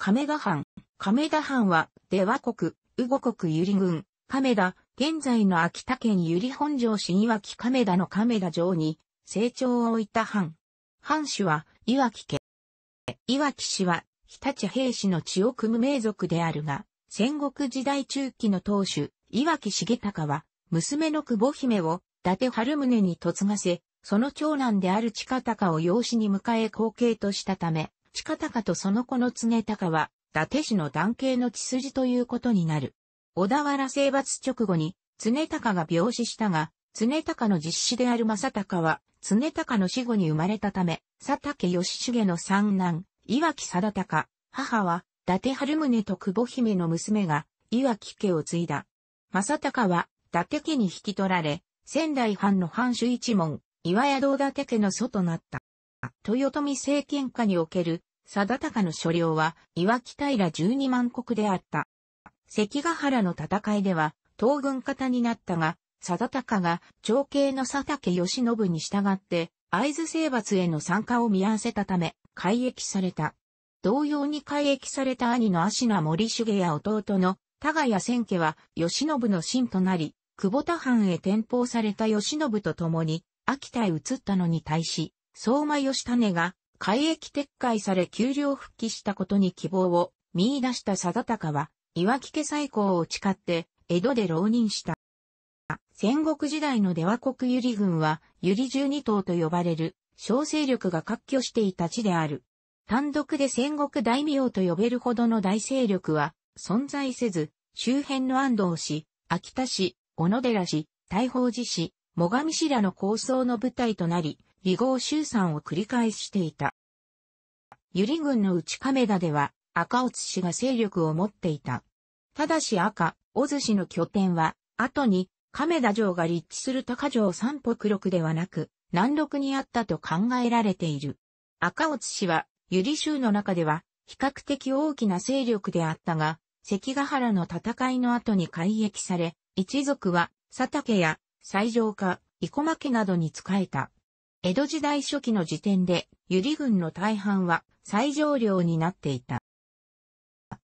亀田藩。亀田藩は、出羽国、宇後国百合郡、亀田、現在の秋田県百合本城市岩木亀田の亀田城に、成長を置いた藩。藩主は、岩木家。岩木氏は、日立兵士の血を組む名族であるが、戦国時代中期の当主、岩木重隆は、娘の久保姫を、伊達春宗に嫁がせ、その長男である近隆を養子に迎え後継としたため、近高とその子の常高は、伊達氏の男系の血筋ということになる。小田原征伐直後に、常高が病死したが、常高の実子である正隆は、常高の死後に生まれたため、佐竹義重の三男、岩木貞隆、母は、伊達春宗と久保姫の娘が、岩木家を継いだ。正隆は、伊達家に引き取られ、仙台藩の藩主一門、岩屋道伊達家の祖となった。豊臣政権下における、定高の所領は、岩木平十二万国であった。関ヶ原の戦いでは、東軍方になったが、定高が、長兄の佐竹義信に従って、会津征伐への参加を見合わせたため、改役された。同様に改役された兄の足名森重や弟の多賀谷千家は、義信の親となり、久保田藩へ転封された義信と共に、秋田へ移ったのに対し、相馬義種が海域撤回され給料復帰したことに希望を見出した定高は、岩木家再興を誓って、江戸で浪人した。戦国時代の出羽国百合軍は、百合十二島と呼ばれる、小勢力が割拠していた地である。単独で戦国大名と呼べるほどの大勢力は、存在せず、周辺の安藤氏、秋田市、小野寺市、大宝寺市、最上氏らの構想の舞台となり、離合集散を繰り返していた。ユリ軍の内亀田では赤尾津氏が勢力を持っていた。ただし赤、尾津氏の拠点は、後に亀田城が立地する高城三北六ではなく、南六にあったと考えられている。赤尾津氏は、ユリ州の中では、比較的大きな勢力であったが、関ヶ原の戦いの後に改役され、一族は、佐竹や、西条家、生駒家などに仕えた。江戸時代初期の時点で、百合軍の大半は最上領になっていた。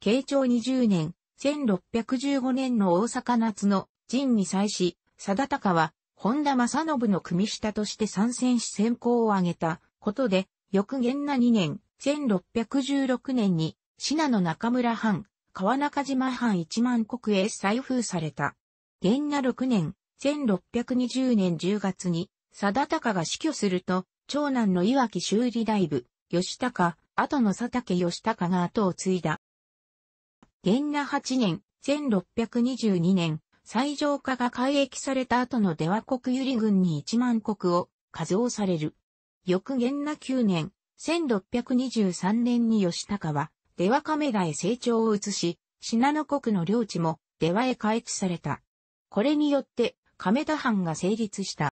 慶長20年、1615年の大阪夏の陣に際し、定高は、本田正信の組下として参戦し先行を挙げたことで、翌元那2年、1616年に、信濃中村藩、川中島藩一万国へ再封された。元那6年、1620年10月に、貞高が死去すると、長男の岩木修理大部、吉高、後の佐竹義高が後を継いだ。元那8年、1622年、最上化が改役された後の出羽国由利軍に1万国を加増される。翌元那9年、1623年に吉高は、出羽亀田へ成長を移し、信濃国の領地も出羽へ改築された。これによって、亀田藩が成立した。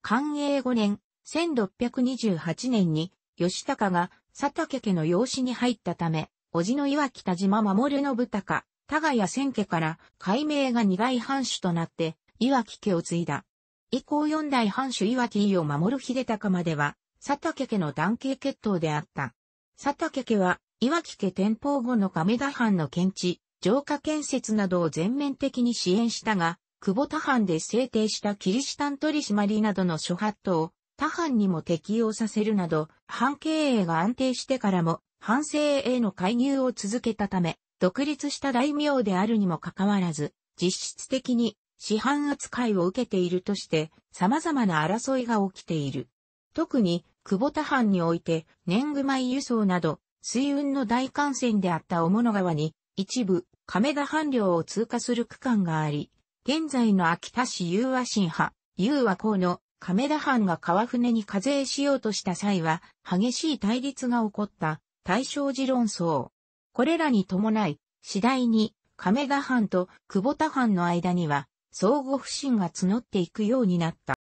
寛永5年、1628年に、吉高が佐竹家の養子に入ったため、叔父の岩木田島守信高、多賀谷千家から改名が二代藩主となって、岩木家を継いだ。以降四代藩主岩木を守る秀高までは、佐竹家の男系血統であった。佐竹家は、岩木家天保後の亀田藩の県地、城下建設などを全面的に支援したが、久保他藩で制定したキリシタン取締りなどの諸法等、を他藩にも適用させるなど、藩経営が安定してからも、藩政への介入を続けたため、独立した大名であるにもかかわらず、実質的に市販扱いを受けているとして、様々な争いが起きている。特に、久保田藩において、年貢米輸送など、水運の大幹線であった小物川に、一部、亀田藩領を通過する区間があり、現在の秋田市雄和新派、雄和港の亀田藩が川船に課税しようとした際は、激しい対立が起こった大正寺論争。これらに伴い、次第に亀田藩と久保田藩の間には、相互不信が募っていくようになった。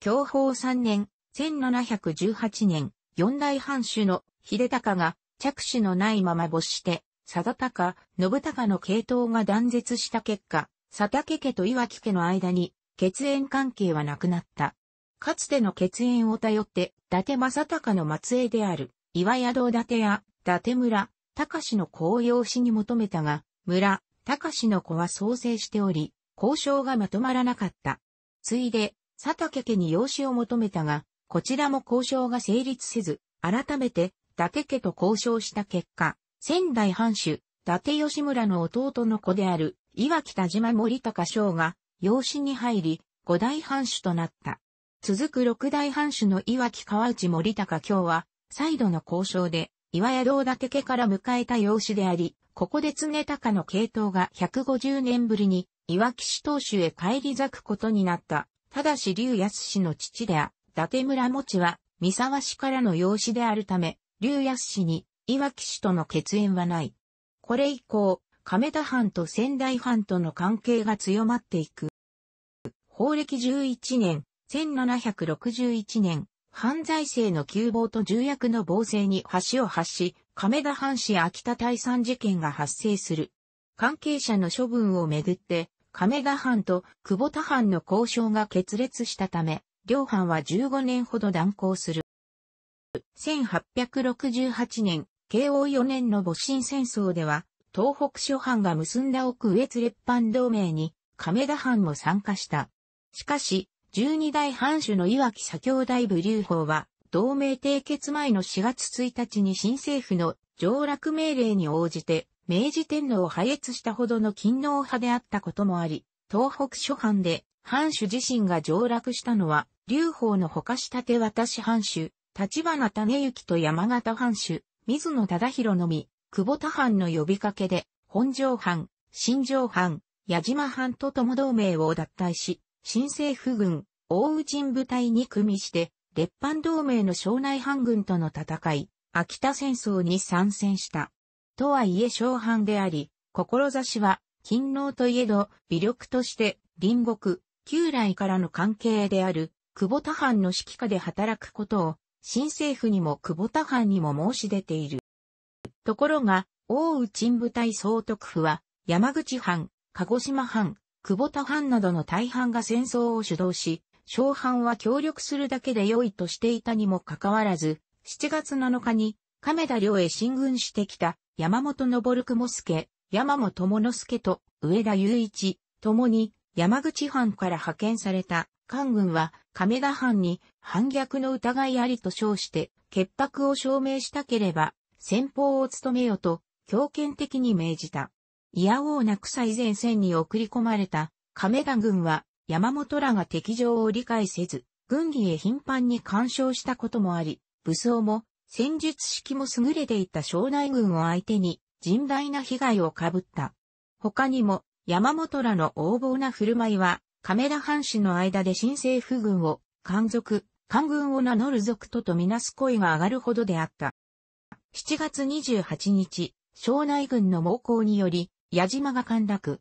享保3年、1718年、四大藩主の秀隆が着手のないまま没して、定隆、信隆の系統が断絶した結果、佐竹家と岩木家の間に血縁関係はなくなった。かつての血縁を頼って、伊達正隆の末裔である、岩宿伊達屋、伊達村、隆のを養子に求めたが、村、隆の子は創生しており、交渉がまとまらなかった。ついで、佐竹家に養子を求めたが、こちらも交渉が成立せず、改めて、伊達家と交渉した結果、仙台藩主、伊達吉村の弟の子である、岩北島森高翔が養子に入り、五代藩主となった。続く六代藩主の岩木川内森高京は、再度の交渉で、岩屋道立家から迎えた養子であり、ここで常高の系統が150年ぶりに、岩木市当主へ返り咲くことになった。ただし竜安氏の父であ、伊達村持ちは、三沢氏からの養子であるため、竜安氏に、岩木氏との血縁はない。これ以降、亀田藩と仙台藩との関係が強まっていく。法暦11年、1761年、犯罪性の急暴と重役の暴政に橋を発し、亀田藩市秋田大山事件が発生する。関係者の処分をめぐって、亀田藩と久保田藩の交渉が決裂したため、両藩は15年ほど断交する。1868年、慶応4年の戊辰戦争では、東北諸藩が結んだ奥越列藩同盟に、亀田藩も参加した。しかし、十二代藩主の岩木左京大部流法は、同盟締結前の4月1日に新政府の上落命令に応じて、明治天皇を破越したほどの勤労派であったこともあり、東北諸藩で、藩主自身が上落したのは、流法のほかして渡し藩主、立花種行と山形藩主、水野忠宏のみ、久保田藩の呼びかけで、本城藩、新城藩、矢島藩と共同盟を脱退し、新政府軍、大宇人部隊に組みして、列藩同盟の庄内藩軍との戦い、秋田戦争に参戦した。とはいえ小藩であり、志は、勤労といえど、微力として、隣国、旧来からの関係である、久保田藩の指揮下で働くことを、新政府にも久保田藩にも申し出ている。ところが、大宇鎮部隊総督府は、山口藩、鹿児島藩、久保田藩などの大半が戦争を主導し、小藩は協力するだけで良いとしていたにもかかわらず、7月7日に亀田領へ進軍してきた山本昇雲助、山本智之助と上田雄一、共に山口藩から派遣された官軍は亀田藩に反逆の疑いありと称して潔白を証明したければ先方を務めよと、強権的に命じた。いやおうなく最前線に送り込まれた亀田軍は山本らが敵情を理解せず、軍議へ頻繁に干渉したこともあり、武装も戦術式も優れていた庄内軍を相手に甚大な被害を被った。他にも山本らの横暴な振る舞いは、亀田藩士の間で新政府軍を、官族、官軍を名乗る族ととみなす声が上がるほどであった。7月28日、省内軍の猛攻により、矢島が陥落。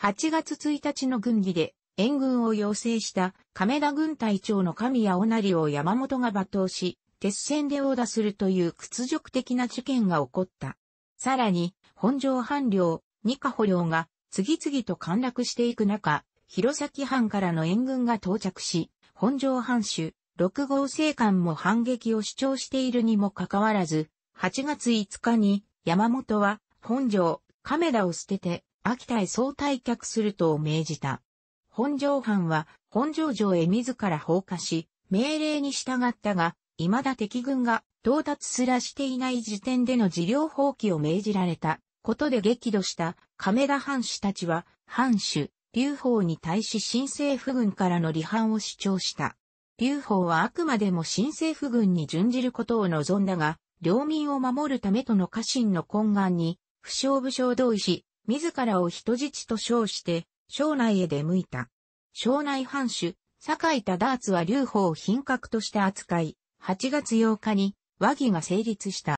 8月1日の軍議で、援軍を要請した亀田軍隊長の神谷尾成を山本が罵倒し、鉄線で殴打するという屈辱的な事件が起こった。さらに、本城藩領、二カ保領が次々と陥落していく中、弘前藩からの援軍が到着し、本城藩主、六号政官も反撃を主張しているにもかかわらず、8月5日に山本は本城、亀田を捨てて秋田へ総退却すると命じた。本城藩は本城城へ自ら放火し、命令に従ったが、未だ敵軍が到達すらしていない時点での事業放棄を命じられたことで激怒した亀田藩士たちは藩主、劉邦に対し新政府軍からの離反を主張した。劉邦はあくまでも新政府軍に準じることを望んだが、領民を守るためとの家臣の懇願に、不詳武将同意し、自らを人質と称して、省内へ出向いた。省内藩主、井田ダーツは留保を品格として扱い、8月8日に和議が成立した。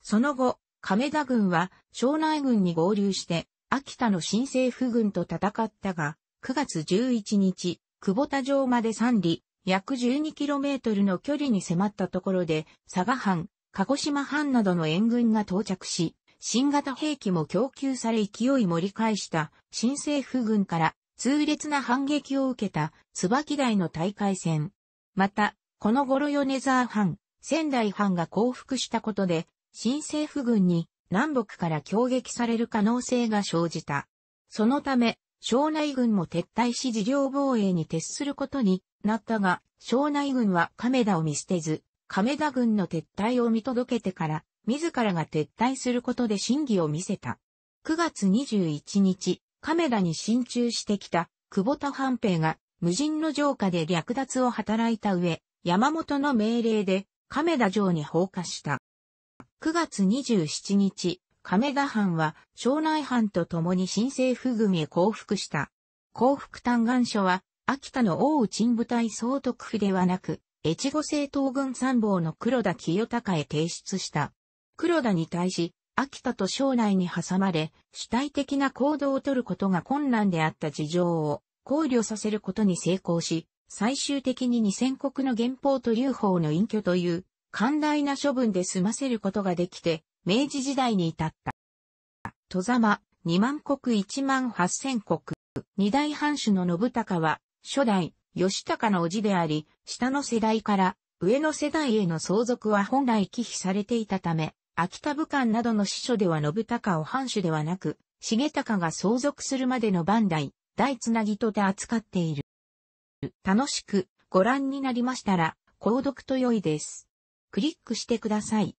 その後、亀田軍は省内軍に合流して、秋田の新政府軍と戦ったが、9月11日、久保田城まで三里、約 12km の距離に迫ったところで、佐賀藩、鹿児島藩などの援軍が到着し、新型兵器も供給され勢い盛り返した新政府軍から痛烈な反撃を受けた椿台の大海戦。また、この頃米沢藩、仙台藩が降伏したことで、新政府軍に南北から攻撃される可能性が生じた。そのため、庄内軍も撤退し事業防衛に徹することになったが、庄内軍は亀田を見捨てず、亀田軍の撤退を見届けてから、自らが撤退することで真偽を見せた。9月21日、亀田に進駐してきた久保田半平が無人の城下で略奪を働いた上、山本の命令で亀田城に放火した。9月27日、亀田藩は庄内藩と共に新政府組へ降伏した。降伏嘆願書は、秋田の大内部隊総督府ではなく、越後政党軍参謀の黒田清隆へ提出した。黒田に対し、秋田と省内に挟まれ、主体的な行動を取ることが困難であった事情を考慮させることに成功し、最終的に二千国の原法と留法の隠居という、寛大な処分で済ませることができて、明治時代に至った。戸様、二万国一万八千国、二大藩主の信孝は、初代、義高の叔父であり、下の世代から上の世代への相続は本来忌避されていたため、秋田武官などの司書では信孝を藩主ではなく、重隆が相続するまでの番代、代つなぎとて扱っている。楽しくご覧になりましたら、購読と良いです。クリックしてください。